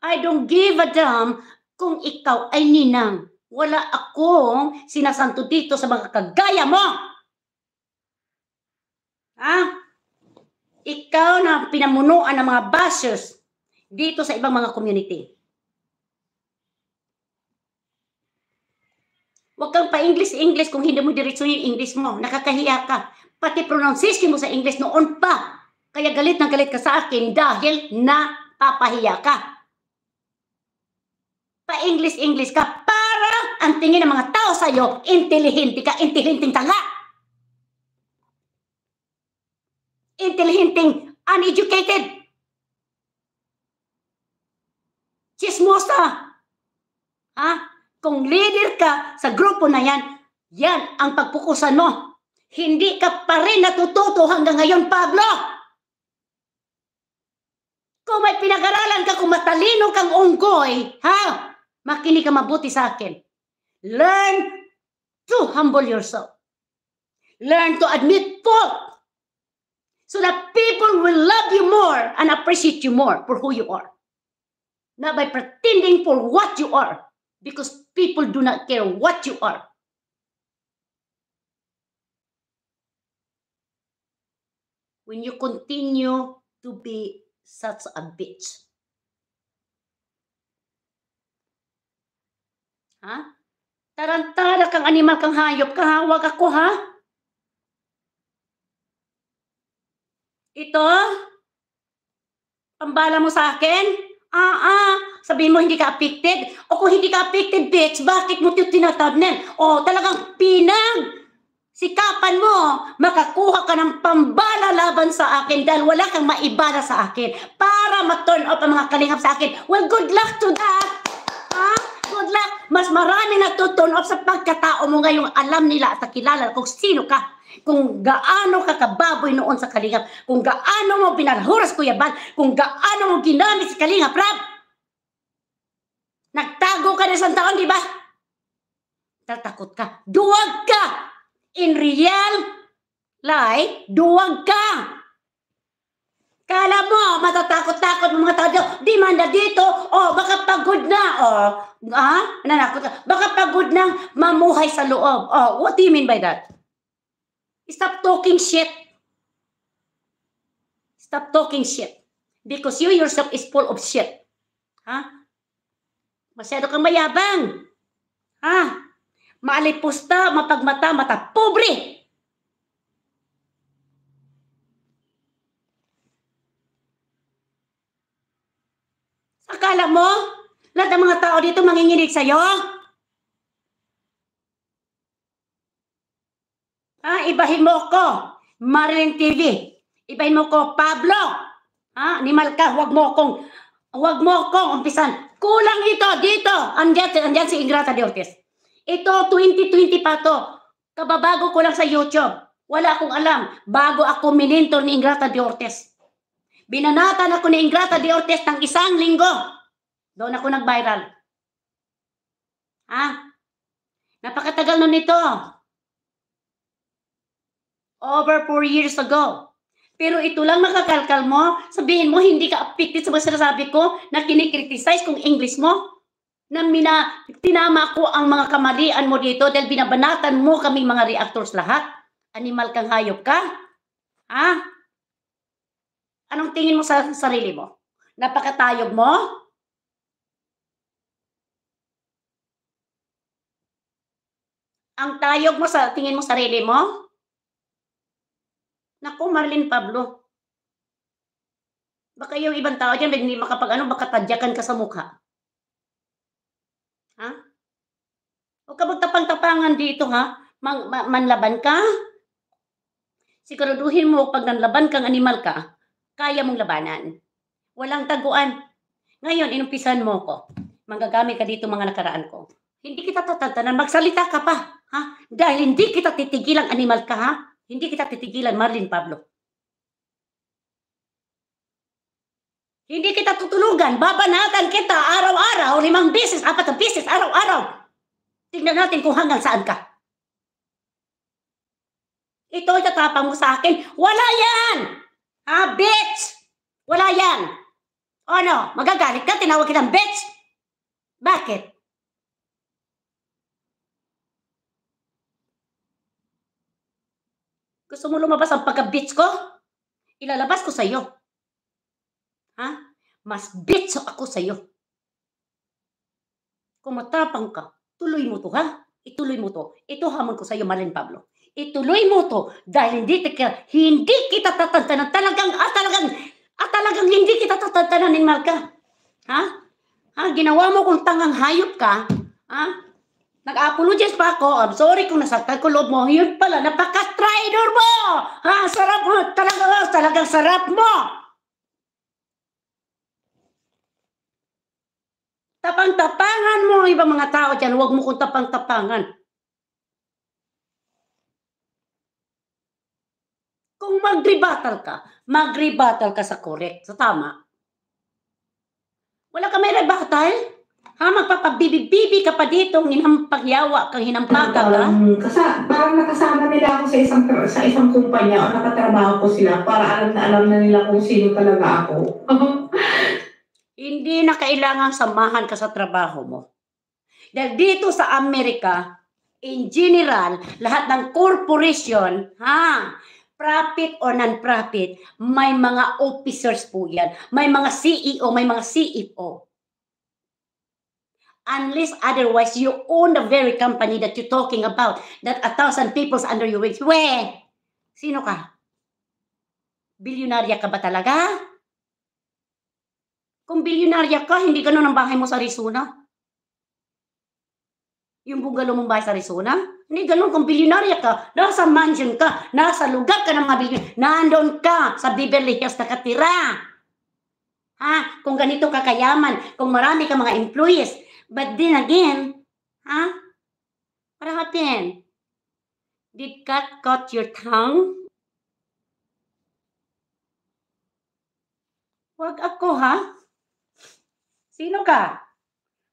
I don't give a damn kung ikaw ay ninang. Wala akong sinasanto dito sa mga kagaya mo. Ha? Ikaw na pinamunuan ng mga bashers dito sa ibang mga community. Huwag kang pa-English-English kung hindi mo diretso yung English mo. Nakakahiya ka. Pati pronunciation mo sa English noon pa. Kaya galit na galit ka sa akin dahil napapahiya ka. Pa-English-English ka ang tingin ng mga tao sa iyo, intelihente ka, intelihenteng tanga. Intelihenteng uneducated. Chismosa. Ha? Kung leader ka sa grupo na yan, yan ang pagpukusan mo. Hindi ka pa rin natututo hanggang ngayon, Pablo. Kung may pinag-aralan ka, kung matalino kang unggoy, ha? Makinig ka mabuti sa akin. Learn to humble yourself. Learn to admit fault so that people will love you more and appreciate you more for who you are. Not by pretending for what you are, because people do not care what you are. When you continue to be such a bitch. Huh? Tarantara kang animal kang hayop, kahawag ako ha. Ito? Pambala mo sa akin? Ah, ah. Sabihin mo hindi ka affected? O kung hindi ka affected, bitch, bakit mo tinatabnen? tinatabnan? O talagang pinag! Sikapan mo, makakuha ka ng pambala laban sa akin dahil wala kang maibala sa akin para ma-turn off ang mga kalingap sa akin. Well, good luck to that! na mas marami na off sa pagkatao mo ngayong alam nila at kilala kung sino ka kung gaano ka kababoy noon sa Kalingap, kung gaano mo pinalhuras Kuya Bal, kung gaano mo ginamit si Kalingap, Rab! Nagtago ka na isang taon, di ba? Tatakot ka. Duwag ka! In real life, duwag ka! Kala mo, matatakot-takot ng mga tao dito, di man na dito, oh, baka pagod na, oh, ha? nanakot baka pagod na mamuhay sa loob. Oh, what do you mean by that? Stop talking shit. Stop talking shit. Because you yourself is full of shit. Ha? Huh? Masyado kang mayabang. Ha? Maalipusta, mapagmata, mata. Pobre! Akala mo, lahat ng mga tao dito manginginig sa'yo? Ha, ibahin mo ko, Marilyn TV. Ibahin mo ko, Pablo. Ha, animal ka, huwag mo kong, huwag mo kong umpisan. Kulang ito, dito. Andyan, andiyan si Ingrata de Ortiz. Ito, 2020 pa to. Kababago ko lang sa YouTube. Wala akong alam. Bago ako minintor ni Ingrata de Ortiz. Binanatan ako ni Ingrata de Ortiz ng isang linggo. Doon ako nag-viral. Ha? Napakatagal nun nito. Over four years ago. Pero ito lang makakalkal mo, sabihin mo hindi ka affected sa mga sinasabi ko na kinikriticize kung English mo na mina, tinama ko ang mga kamalian mo dito dahil binabanatan mo kaming mga reactors lahat. Animal kang hayop ka? Ha? Anong tingin mo sa sarili mo? Napakatayog mo? Ang tayog mo sa tingin mo sarili mo? Naku, Marlene Pablo. Baka yung ibang tao dyan, hindi makapag ano, baka tadyakan ka sa mukha. Ha? Huwag ka magtapang-tapangan dito, ha? Man, manlaban ka? Siguraduhin mo pag nanlaban kang animal ka, kaya mong labanan. Walang taguan. Ngayon, inumpisan mo ko. Manggagamit ka dito mga nakaraan ko. Hindi kita tatantanan. Magsalita ka pa. Ha? Dahil hindi kita titigilan animal ka, ha? Hindi kita titigilan, Marlin Pablo. Hindi kita tutulugan. Babanatan kita araw-araw, limang beses, apat na beses, araw-araw. Tingnan natin kung hanggang saan ka. Ito itatapang mo sa akin. Wala yan! Ah, bitch! Wala yan. O ano, magagalit ka, tinawag kitang bitch? Bakit? Gusto mo lumabas ang pagka-bitch ko? Ilalabas ko sa iyo. Ha? Mas bitch ako sa iyo. Kung matapang ka, tuloy mo to ha? Ituloy mo to. Ito hamon ko sa iyo, Malin Pablo. Ituloy mo to dahil hindi kita, hindi kita tatantanan. Talagang, ah, talagang, ah, talagang hindi kita tatantanan ni Malka. Ha? Ha? Ginawa mo kung tangang hayop ka. Ha? Nag-apologize pa ako. I'm sorry kung nasaktan ko loob mo. Yun pala, napaka traitor mo! Ha? Sarap mo! Talaga, talagang sarap mo! Tapang-tapangan mo ibang mga tao dyan. Huwag mo kong tapang-tapangan. Kung mag-rebuttal ka, mag-rebuttal ka sa correct, sa tama. Wala ka may rebuttal? Ha, magpapabibibibi ka pa dito, hinampagyawa kang hinampaga ha? Um, kasa, parang nakasama nila ako sa isang sa isang kumpanya o nakatrabaho ko sila para alam na alam na nila kung sino talaga ako. Hindi na kailangan samahan ka sa trabaho mo. Dahil dito sa Amerika, in general, lahat ng corporation, ha, profit or non-profit, may mga officers po yan. May mga CEO, may mga CFO. Unless otherwise, you own the very company that you're talking about, that a thousand people's under your wings. Weh! Sino ka? Bilyonarya ka ba talaga? Kung bilyonarya ka, hindi ganun ang bahay mo sa Arizona. Yung bungalow mong bahay sa Arizona, hindi ganun kung bilyonarya ka, nasa mansion ka, nasa lugar ka ng mga bilyonarya, nandun ka sa Beverly Hills nakatira. Ha? Kung ganito ka kayaman, kung marami ka mga employees. But then again, ha? What happened? Did God cut your tongue? Wag ako, ha? Sino ka?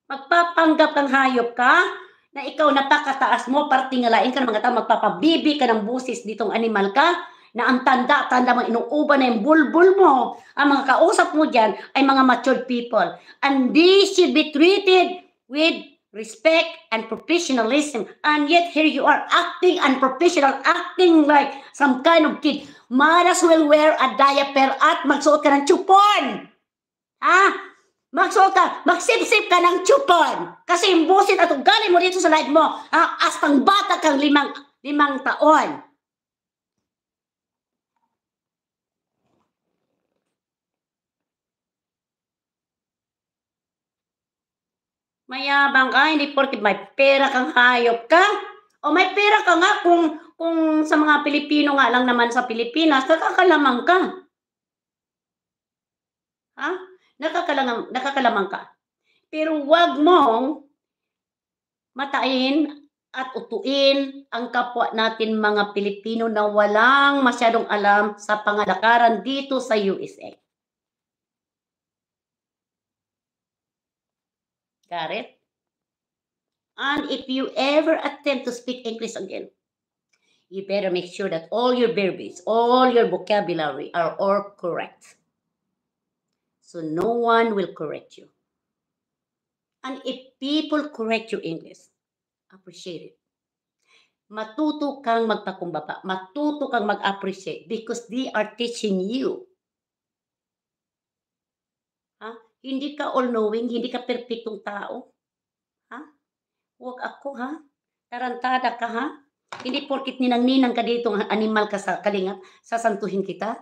Magpapanggap ng hayop ka? na ikaw napakataas mo, partingalain ka ng mga tao, magpapabibi ka ng busis ditong animal ka, na ang tanda-tanda mo, inuuba na yung bulbul mo. Ang mga kausap mo dyan ay mga mature people. And they should be treated with respect and professionalism. And yet here you are acting unprofessional, acting like some kind of kid. Might as well wear a diaper at magsuot ka ng chupon. Ha? Magsuot ka, magsipsip ka ng chupon. Kasi imbusit at ugali mo dito sa life mo. Ha? astang bata kang limang, limang taon. Mayabang ka, hindi porkit may pera kang hayop ka. O may pera ka nga kung, kung sa mga Pilipino nga lang naman sa Pilipinas, nakakalamang ka. Ha? nakakalamang, nakakalamang ka. Pero huwag mong matain at utuin ang kapwa natin mga Pilipino na walang masyadong alam sa pangalakaran dito sa USA. Got it? And if you ever attempt to speak English again, you better make sure that all your verbs, all your vocabulary are all correct. So no one will correct you. And if people correct your English, appreciate it. Matuto kang magpakumbaba. Matuto kang mag-appreciate because they are teaching you. Ha? Hindi ka all-knowing, hindi ka perfectong tao. Ha? Huwag ako, ha? Tarantada ka, ha? Hindi porkit ninang-ninang ka dito, animal ka sa kalinga, sasantuhin kita.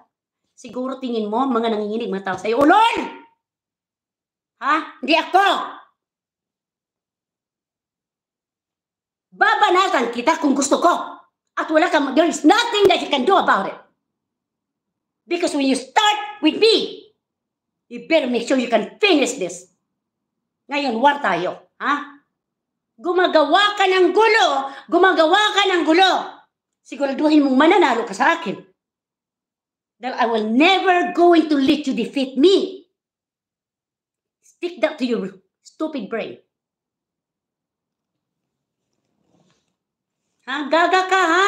Siguro tingin mo, mga nanginginig mga tao sa'yo, Ulol! Ha? Hindi ako! Babanatan kita kung gusto ko. At wala kang, there is nothing that you can do about it. Because when you start with me, you better make sure you can finish this. Ngayon, war tayo. Ha? Gumagawa ka ng gulo. Gumagawa ka ng gulo. Siguraduhin mong mananalo ka sa akin that I will never going to let you defeat me. Stick that to your stupid brain. Ha? Gaga ka, ha?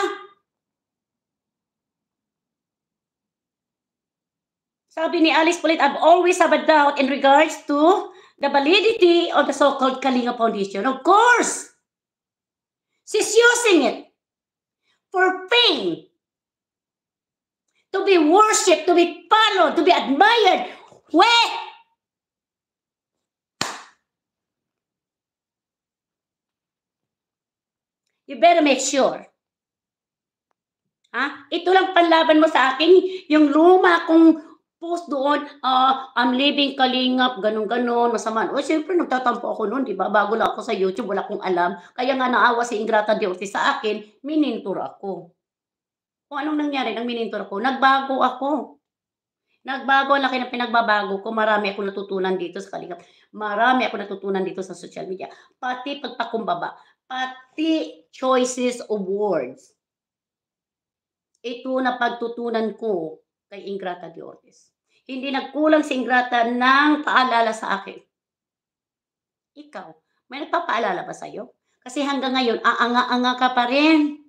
Sabi ni Alice Pulit, I've always have a doubt in regards to the validity of the so-called Kalinga Foundation. Of course! She's using it for pain to be worshipped, to be followed, to be admired. Where? You better make sure. Ha? Ito lang panlaban mo sa akin, yung luma kung post doon, uh, I'm living kalingap, ganun-ganun, masama. O siyempre, nagtatampo ako noon, di ba? Bago lang ako sa YouTube, wala akong alam. Kaya nga naawa si Ingrata Diorte sa akin, minintura ako. Kung anong nangyari ng minintor ko, nagbago ako. Nagbago ang laki ng pinagbabago ko. Marami ako natutunan dito sa Kalingap. Marami ako natutunan dito sa social media. Pati pagpakumbaba. Pati choices of words. Ito na pagtutunan ko kay Ingrata de Ortiz. Hindi nagkulang si Ingrata ng paalala sa akin. Ikaw, may nagpapaalala ba sa'yo? Kasi hanggang ngayon, aanga-anga ka pa rin.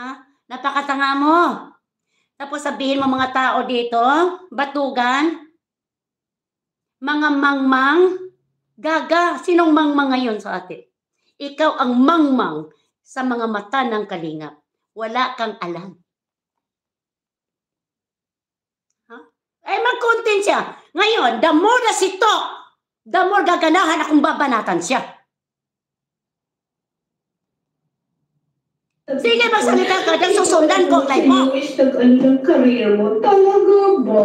Ha? Napakatanga mo. Tapos sabihin mo mga tao dito, batugan, mga mangmang, gaga. Sinong mangmang ngayon sa atin? Ikaw ang mangmang sa mga mata ng kalingap. Wala kang alam. Ha? Eh, mag-content siya. Ngayon, the more na si Tok, the more gaganahan akong babanatan siya. Sige, magsalita ka. Dahil susundan ko kay mo. Nag-anong career mo? Talaga ba?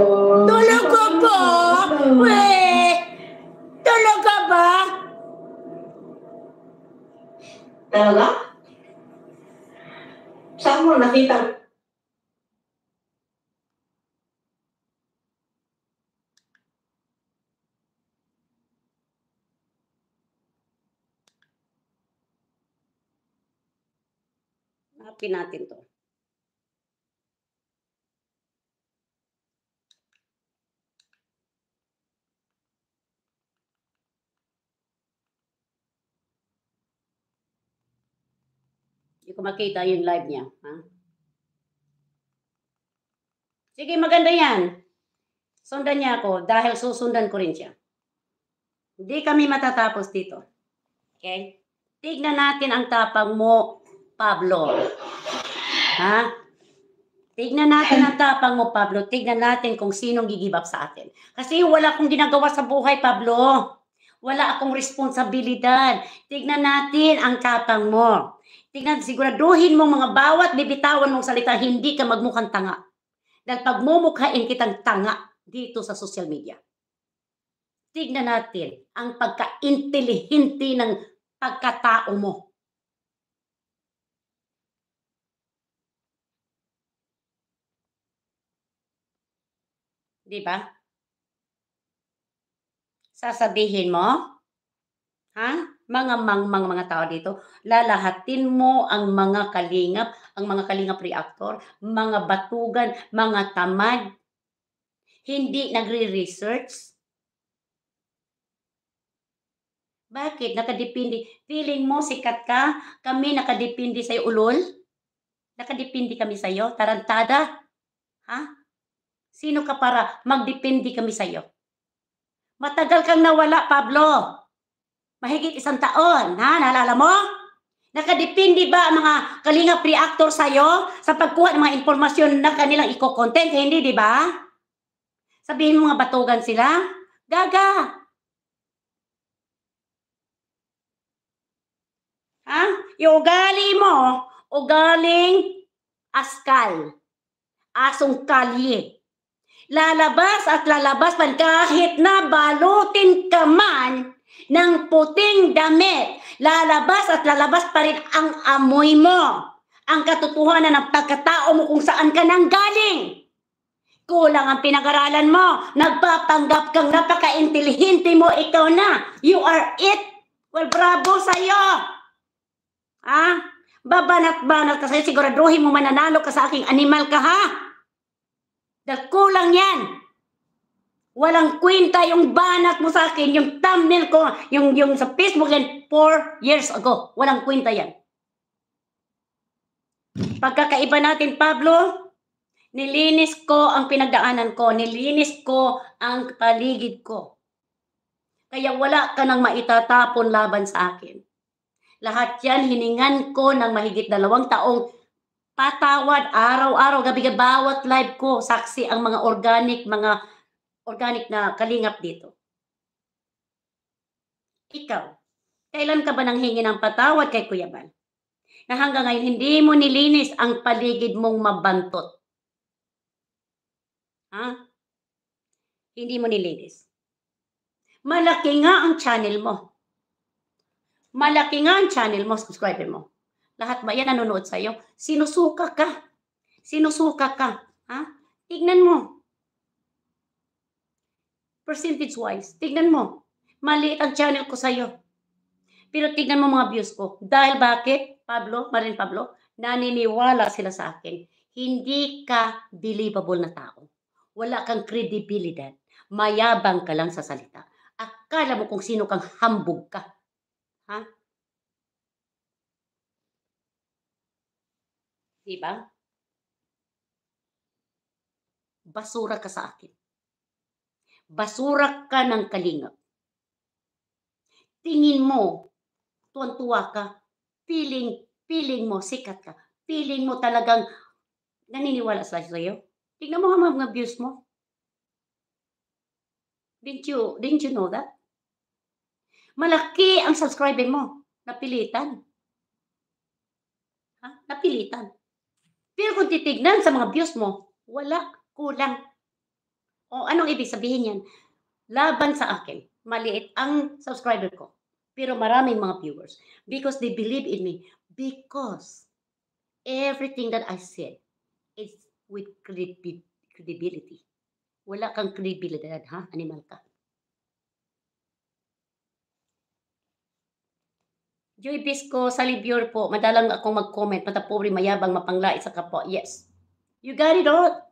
Talaga ba? Weh! Talaga ba? Talaga? Saan mo nakita Takpin natin to. Hindi ko makita yung live niya. Ha? Sige, maganda yan. Sundan niya ako dahil susundan ko rin siya. Hindi kami matatapos dito. Okay? Tignan natin ang tapang mo Pablo. Ha? Tignan natin ang tapang mo, Pablo. Tignan natin kung sinong gigib up sa atin. Kasi wala akong ginagawa sa buhay, Pablo. Wala akong responsibilidad. Tignan natin ang tapang mo. Tignan, siguraduhin mo mga bawat bibitawan mong salita, hindi ka magmukhang tanga. Dahil pagmumukhain kitang tanga dito sa social media. Tignan natin ang pagka ng pagkatao mo. Di ba? Sasabihin mo, ha? Mga mang, mga, tao dito, lalahatin mo ang mga kalingap, ang mga kalingap reactor, mga batugan, mga tamad, hindi nagre-research. Bakit? Nakadepende. Feeling mo, sikat ka, kami nakadepende sa'yo, ulol? Nakadepende kami sa'yo, tarantada? Ha? Sino ka para magdepende kami sa iyo? Matagal kang nawala, Pablo. Mahigit isang taon, ha? Naalala mo? Nakadepende ba ang mga kalinga pre-actor iyo sa pagkuha ng mga impormasyon na kanilang iko-content? hindi, di ba? Sabihin mo mga batugan sila. Gaga! Ha? Yung ugali mo, ugaling askal. Asong kalye lalabas at lalabas man kahit na balutin ka man ng puting damit, lalabas at lalabas pa rin ang amoy mo. Ang katotohanan ng pagkatao mo kung saan ka nang galing. Kulang ang pinag-aralan mo. Nagpapanggap kang napaka-intelihente mo. Ikaw na. You are it. Well, bravo sa'yo. Ha? Babanat-banat ka sa'yo. Siguraduhin mo mananalo ka sa aking animal ka, ha? Dahil kulang yan. Walang kwenta yung banat mo sa akin, yung thumbnail ko, yung, yung sa Facebook yan, four years ago. Walang kwenta yan. Pagkakaiba natin, Pablo, nilinis ko ang pinagdaanan ko, nilinis ko ang paligid ko. Kaya wala ka nang maitatapon laban sa akin. Lahat yan hiningan ko ng mahigit dalawang taong Patawad araw-araw, gabi-gabi, bawat live ko, saksi ang mga organic, mga organic na kalingap dito. Ikaw, kailan ka ba nang hingi ng patawad kay Kuya Bal? Na hanggang ngayon, hindi mo nilinis ang paligid mong mabantot. Ha? Hindi mo nilinis. Malaki nga ang channel mo. Malaki nga ang channel mo, subscribe mo lahat ba yan nanonood iyo? Sinusuka ka. Sinusuka ka. Ha? Tignan mo. Percentage-wise, tignan mo. Maliit ang channel ko sa iyo. Pero tignan mo mga views ko. Dahil bakit, Pablo, Marin Pablo, naniniwala sila sa akin. Hindi ka believable na tao. Wala kang credibility. Mayabang ka lang sa salita. Akala mo kung sino kang hambog ka. Ha? Di ba? Basura ka sa akin. Basura ka ng kalingap. Tingin mo, tuwan-tuwa ka. Feeling, feeling mo, sikat ka. Feeling mo talagang naniniwala sa iyo. Tingnan mo ang mga views mo. Didn't you, didn't you know that? Malaki ang subscriber mo. Napilitan. Ha? Napilitan. Pero kung titignan sa mga views mo, wala, kulang. O anong ibig sabihin yan? Laban sa akin, maliit ang subscriber ko. Pero maraming mga viewers because they believe in me. Because everything that I said is with credibility. Wala kang credibility, ha? Animal ka. Joy Bisco Salibior po. Madalang akong mag-comment. Matapuri, mayabang, mapanglait sa kapwa. Yes. You got it all.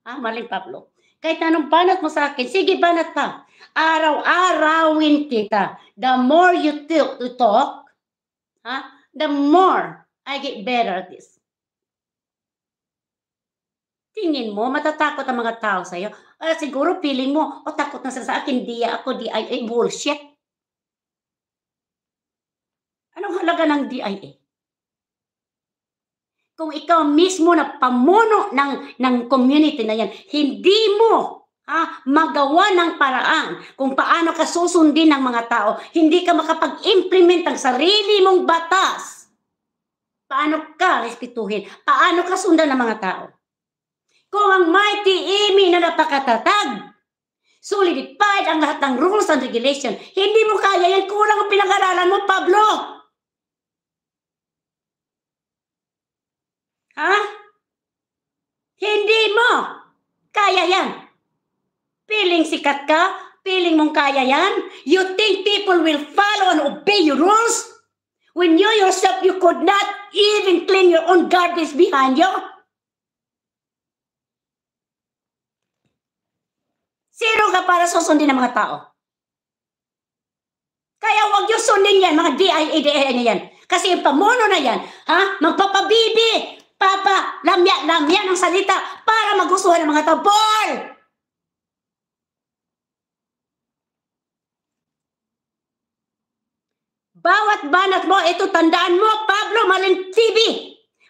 Ah, Marlene Pablo. Kahit anong banat mo sa akin, sige banat pa. Araw-arawin kita. The more you talk to talk, ha? the more I get better at this. Tingin mo, matatakot ang mga tao sa'yo. Ah, siguro feeling mo, o oh, takot na sa akin, di ako, di ay, ay bullshit. talaga ng DIA. Kung ikaw mismo na pamuno ng, ng community na yan, hindi mo ah, magawa ng paraan kung paano ka susundin ng mga tao. Hindi ka makapag-implement ng sarili mong batas. Paano ka respetuhin? Paano ka sundan ng mga tao? Kung ang mighty imi na napakatatag, solidified ang lahat ng rules and regulation, hindi mo kaya yan, kulang ang pinag mo, Pablo. Ha? Hindi mo. Kaya yan. Piling sikat ka, piling mong kaya yan. You think people will follow and obey your rules? When you yourself, you could not even clean your own garbage behind you. Sino ka para susundin ng mga tao. Kaya huwag niyo sundin yan, mga DIA, DIA na yan. Kasi yung pamuno na yan, ha, magpapabibi, Papa, lamya, lamya ng salita para magustuhan ng mga tao. Bawat banat mo, ito tandaan mo, Pablo Malin TV.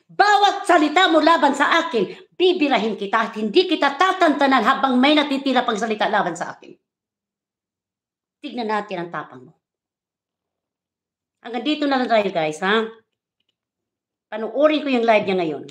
Bawat salita mo laban sa akin, bibirahin kita at hindi kita tatantanan habang may natitira pang salita laban sa akin. Tignan natin ang tapang mo. Hanggang dito na lang tayo guys, ha? panuorin ko yung live niya ngayon.